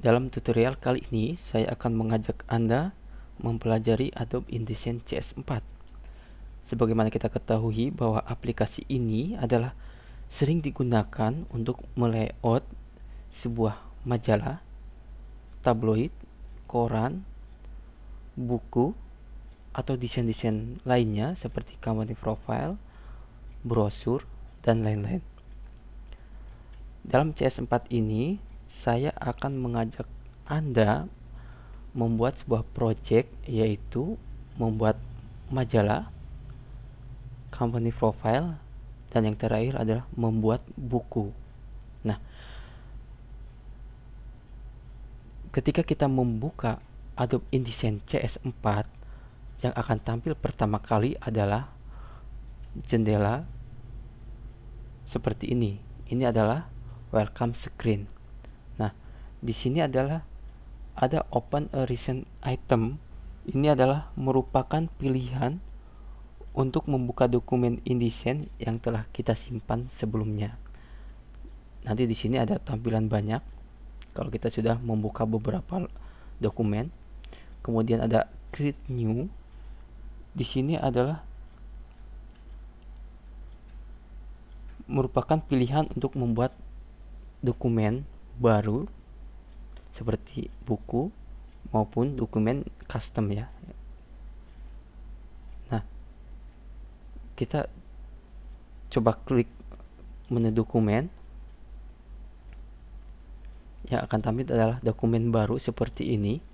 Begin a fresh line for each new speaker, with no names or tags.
Dalam tutorial kali ini, saya akan mengajak Anda mempelajari Adobe InDesign CS4. Sebagaimana kita ketahui bahwa aplikasi ini adalah sering digunakan untuk melayout sebuah majalah, tabloid, koran, buku, atau desain-desain lainnya seperti company profile, brosur, dan lain-lain. Dalam CS4 ini, saya akan mengajak Anda membuat sebuah proyek, yaitu membuat majalah, company profile, dan yang terakhir adalah membuat buku. Nah, ketika kita membuka Adobe InDesign CS4 yang akan tampil pertama kali adalah jendela seperti ini. Ini adalah welcome screen di sini adalah ada open a recent item. Ini adalah merupakan pilihan untuk membuka dokumen InDesign yang telah kita simpan sebelumnya. Nanti di sini ada tampilan banyak. Kalau kita sudah membuka beberapa dokumen, kemudian ada create new. Di sini adalah merupakan pilihan untuk membuat dokumen baru seperti buku maupun dokumen custom ya. Nah, kita coba klik menu dokumen. Ya, akan tampil adalah dokumen baru seperti ini.